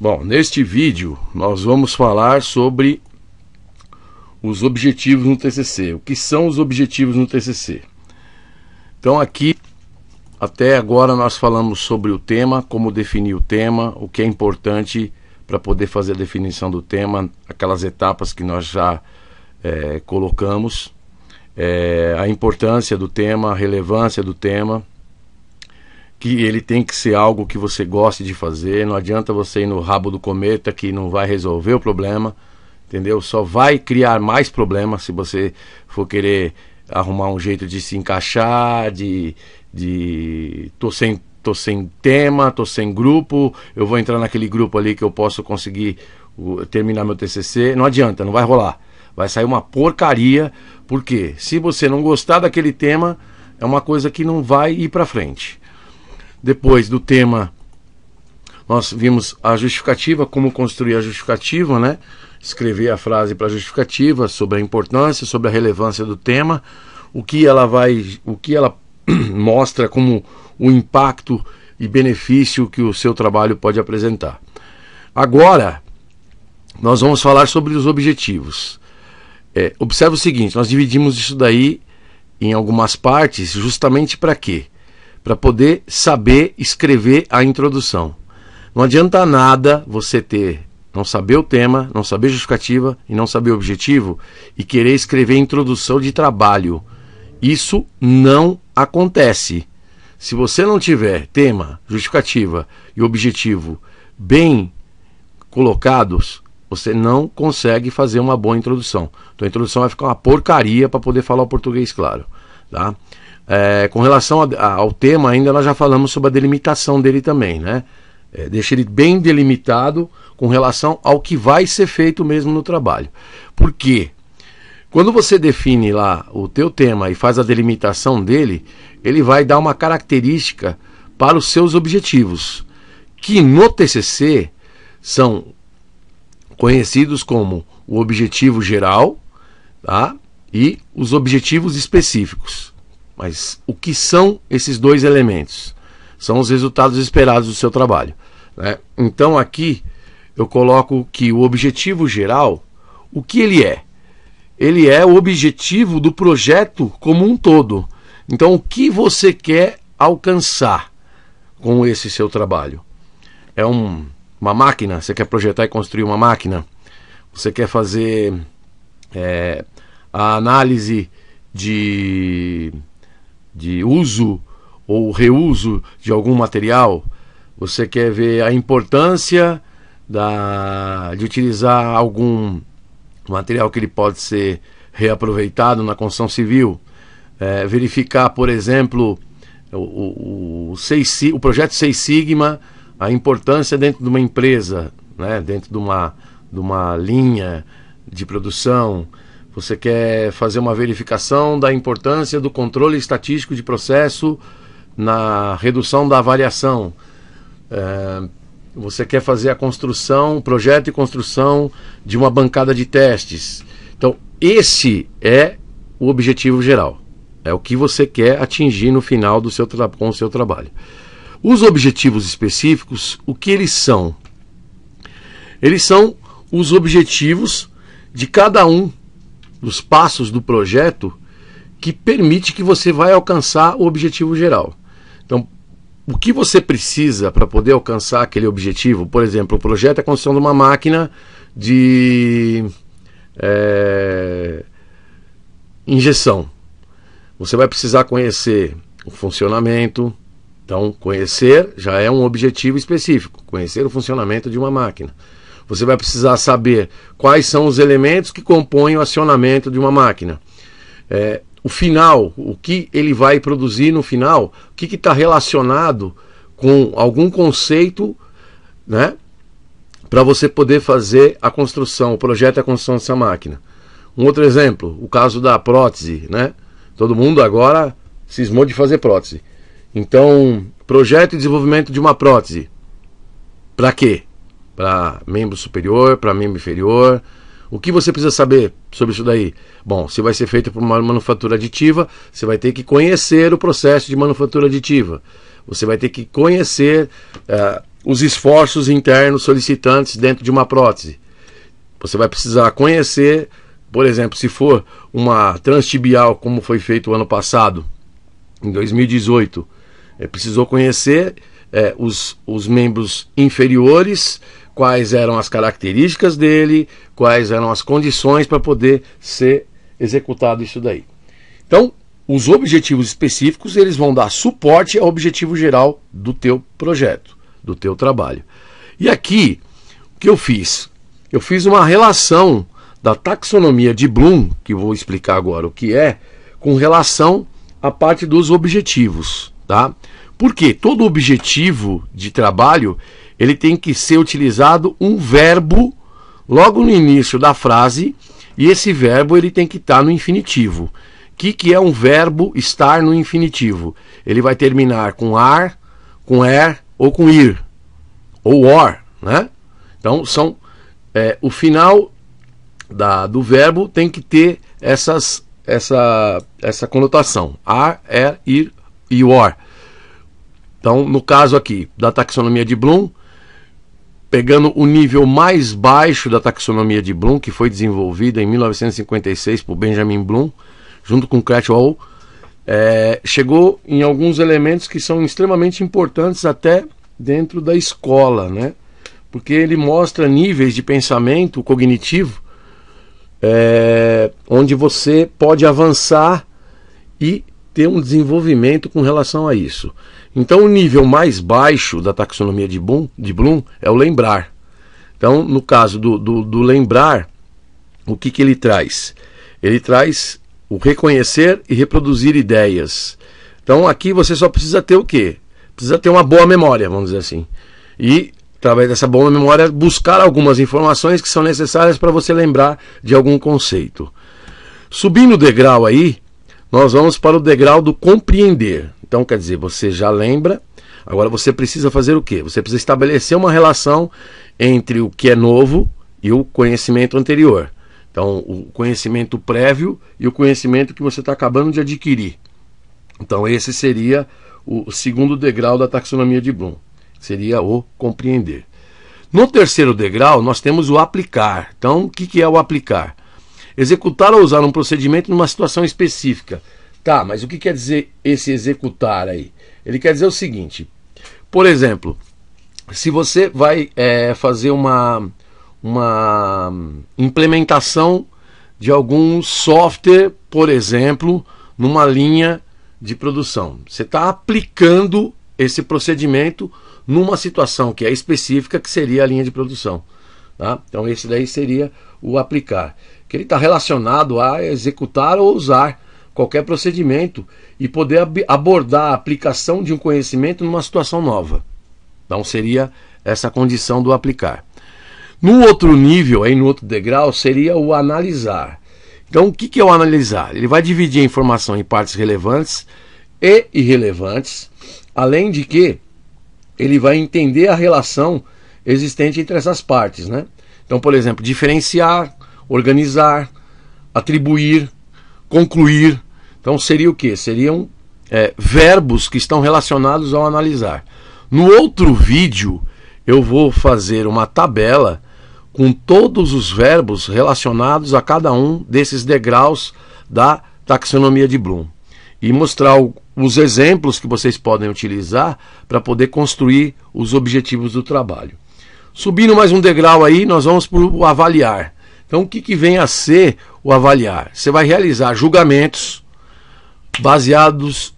Bom, neste vídeo nós vamos falar sobre os objetivos no TCC. O que são os objetivos no TCC? Então aqui até agora nós falamos sobre o tema, como definir o tema, o que é importante para poder fazer a definição do tema, aquelas etapas que nós já é, colocamos, é, a importância do tema, a relevância do tema que ele tem que ser algo que você goste de fazer. Não adianta você ir no rabo do cometa que não vai resolver o problema, entendeu? Só vai criar mais problemas se você for querer arrumar um jeito de se encaixar, de de tô sem tô sem tema, tô sem grupo, eu vou entrar naquele grupo ali que eu posso conseguir terminar meu TCC. Não adianta, não vai rolar. Vai sair uma porcaria, porque se você não gostar daquele tema, é uma coisa que não vai ir para frente. Depois do tema, nós vimos a justificativa, como construir a justificativa, né? Escrever a frase para a justificativa, sobre a importância, sobre a relevância do tema, o que ela vai, o que ela mostra como o impacto e benefício que o seu trabalho pode apresentar. Agora, nós vamos falar sobre os objetivos. É, observe o seguinte: nós dividimos isso daí em algumas partes, justamente para quê? para poder saber escrever a introdução. Não adianta nada você ter não saber o tema, não saber justificativa e não saber o objetivo e querer escrever introdução de trabalho. Isso não acontece. Se você não tiver tema, justificativa e objetivo bem colocados, você não consegue fazer uma boa introdução. Então a introdução vai ficar uma porcaria para poder falar o português claro, tá? É, com relação a, a, ao tema, ainda nós já falamos sobre a delimitação dele também, né? É, deixa ele bem delimitado com relação ao que vai ser feito mesmo no trabalho. Por quê? Quando você define lá o teu tema e faz a delimitação dele, ele vai dar uma característica para os seus objetivos, que no TCC são conhecidos como o objetivo geral tá? e os objetivos específicos. Mas o que são esses dois elementos? São os resultados esperados do seu trabalho. Né? Então aqui eu coloco que o objetivo geral, o que ele é? Ele é o objetivo do projeto como um todo. Então o que você quer alcançar com esse seu trabalho? É um, uma máquina? Você quer projetar e construir uma máquina? Você quer fazer é, a análise de de uso ou reuso de algum material, você quer ver a importância da, de utilizar algum material que ele pode ser reaproveitado na construção civil, é, verificar, por exemplo, o, o, o, seis, o projeto Seis Sigma, a importância dentro de uma empresa, né, dentro de uma, de uma linha de produção, você quer fazer uma verificação da importância do controle estatístico de processo na redução da avaliação. É, você quer fazer a construção, projeto e construção de uma bancada de testes. Então, esse é o objetivo geral. É o que você quer atingir no final do seu com o seu trabalho. Os objetivos específicos, o que eles são? Eles são os objetivos de cada um dos passos do projeto que permite que você vai alcançar o objetivo geral. Então, o que você precisa para poder alcançar aquele objetivo? Por exemplo, o projeto é a construção de uma máquina de é, injeção. Você vai precisar conhecer o funcionamento. Então, conhecer já é um objetivo específico, conhecer o funcionamento de uma máquina. Você vai precisar saber quais são os elementos que compõem o acionamento de uma máquina. É, o final, o que ele vai produzir no final, o que está relacionado com algum conceito, né? Para você poder fazer a construção, o projeto e a construção dessa máquina. Um outro exemplo, o caso da prótese, né? Todo mundo agora cismou de fazer prótese. Então, projeto e desenvolvimento de uma prótese. Para quê? para membro superior, para membro inferior. O que você precisa saber sobre isso daí? Bom, se vai ser feito por uma manufatura aditiva, você vai ter que conhecer o processo de manufatura aditiva. Você vai ter que conhecer uh, os esforços internos solicitantes dentro de uma prótese. Você vai precisar conhecer, por exemplo, se for uma transtibial, como foi feito o ano passado, em 2018, é, eh, precisou conhecer é, os, os membros inferiores quais eram as características dele, quais eram as condições para poder ser executado isso daí. Então, os objetivos específicos, eles vão dar suporte ao objetivo geral do teu projeto, do teu trabalho. E aqui, o que eu fiz? Eu fiz uma relação da taxonomia de Bloom, que vou explicar agora o que é, com relação à parte dos objetivos, tá? Porque todo objetivo de trabalho, ele tem que ser utilizado um verbo logo no início da frase e esse verbo ele tem que estar tá no infinitivo. O que, que é um verbo estar no infinitivo? Ele vai terminar com ar, com er ou com ir, ou or, né? Então são é, o final da, do verbo tem que ter essas, essa, essa conotação: ar, er, ir e or. Então, no caso aqui da taxonomia de Bloom, pegando o nível mais baixo da taxonomia de Bloom, que foi desenvolvida em 1956 por Benjamin Bloom, junto com Cratchwell, é, chegou em alguns elementos que são extremamente importantes até dentro da escola, né? Porque ele mostra níveis de pensamento cognitivo é, onde você pode avançar e ter um desenvolvimento com relação a isso. Então, o nível mais baixo da taxonomia de Bloom, de Bloom é o lembrar. Então, no caso do, do, do lembrar, o que, que ele traz? Ele traz o reconhecer e reproduzir ideias. Então, aqui você só precisa ter o quê? Precisa ter uma boa memória, vamos dizer assim. E, através dessa boa memória, buscar algumas informações que são necessárias para você lembrar de algum conceito. Subindo o degrau aí, nós vamos para o degrau do compreender. Então, quer dizer, você já lembra. Agora você precisa fazer o quê? Você precisa estabelecer uma relação entre o que é novo e o conhecimento anterior. Então, o conhecimento prévio e o conhecimento que você está acabando de adquirir. Então, esse seria o segundo degrau da taxonomia de Bloom. Seria o compreender. No terceiro degrau, nós temos o aplicar. Então, o que, que é o aplicar? Executar ou usar um procedimento numa situação específica Tá, mas o que quer dizer esse executar aí? Ele quer dizer o seguinte: por exemplo, se você vai é, fazer uma, uma implementação de algum software, por exemplo, numa linha de produção, você está aplicando esse procedimento numa situação que é específica, que seria a linha de produção. Tá? Então, esse daí seria o aplicar, que ele está relacionado a executar ou usar qualquer procedimento e poder ab abordar a aplicação de um conhecimento numa situação nova. Então seria essa condição do aplicar. No outro nível, aí no outro degrau, seria o analisar. Então o que, que é o analisar? Ele vai dividir a informação em partes relevantes e irrelevantes, além de que ele vai entender a relação existente entre essas partes, né? Então, por exemplo, diferenciar, organizar, atribuir, concluir, então seria o que? Seriam é, verbos que estão relacionados ao analisar. No outro vídeo, eu vou fazer uma tabela com todos os verbos relacionados a cada um desses degraus da taxonomia de Bloom e mostrar os exemplos que vocês podem utilizar para poder construir os objetivos do trabalho. Subindo mais um degrau aí, nós vamos para o avaliar. Então, o que, que vem a ser o avaliar? Você vai realizar julgamentos baseados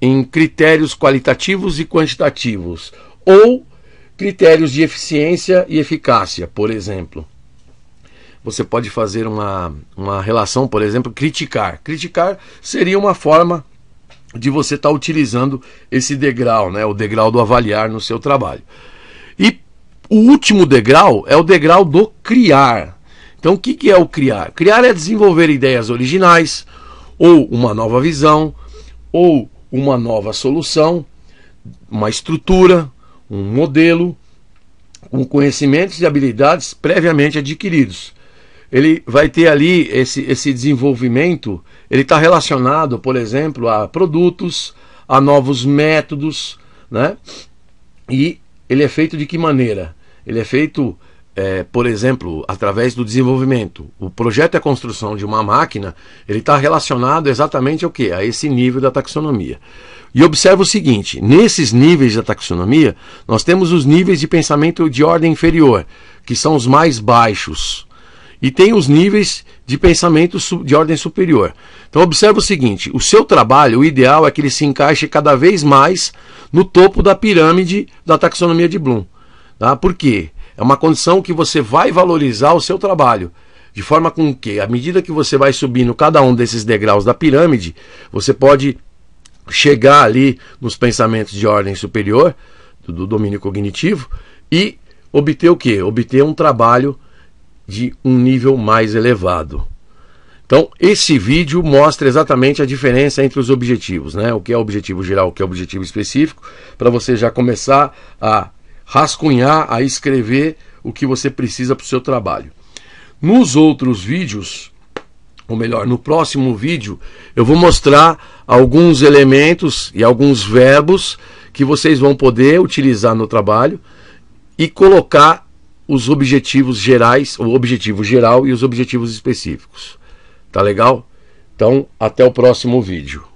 em critérios qualitativos e quantitativos, ou critérios de eficiência e eficácia, por exemplo. Você pode fazer uma, uma relação, por exemplo, criticar. Criticar seria uma forma de você estar tá utilizando esse degrau, né, o degrau do avaliar no seu trabalho. E o último degrau é o degrau do criar. Então, o que, que é o criar? Criar é desenvolver ideias originais, ou uma nova visão, ou uma nova solução, uma estrutura, um modelo, com conhecimentos e habilidades previamente adquiridos. Ele vai ter ali esse, esse desenvolvimento, ele está relacionado, por exemplo, a produtos, a novos métodos, né? E ele é feito de que maneira? Ele é feito é, por exemplo, através do desenvolvimento. O projeto e a construção de uma máquina, ele está relacionado exatamente ao que? A esse nível da taxonomia. E observa o seguinte: nesses níveis da taxonomia, nós temos os níveis de pensamento de ordem inferior, que são os mais baixos, e tem os níveis de pensamento de ordem superior. Então observa o seguinte: o seu trabalho, o ideal é que ele se encaixe cada vez mais no topo da pirâmide da taxonomia de Bloom. Tá? Por quê? É uma condição que você vai valorizar o seu trabalho. De forma com que, à medida que você vai subindo cada um desses degraus da pirâmide, você pode chegar ali nos pensamentos de ordem superior, do domínio cognitivo, e obter o que? Obter um trabalho de um nível mais elevado. Então, esse vídeo mostra exatamente a diferença entre os objetivos, né? O que é objetivo geral, o que é objetivo específico, para você já começar a rascunhar, a escrever o que você precisa para o seu trabalho. Nos outros vídeos, ou melhor, no próximo vídeo, eu vou mostrar alguns elementos e alguns verbos que vocês vão poder utilizar no trabalho e colocar os objetivos gerais, o objetivo geral e os objetivos específicos. Tá legal? Então, até o próximo vídeo.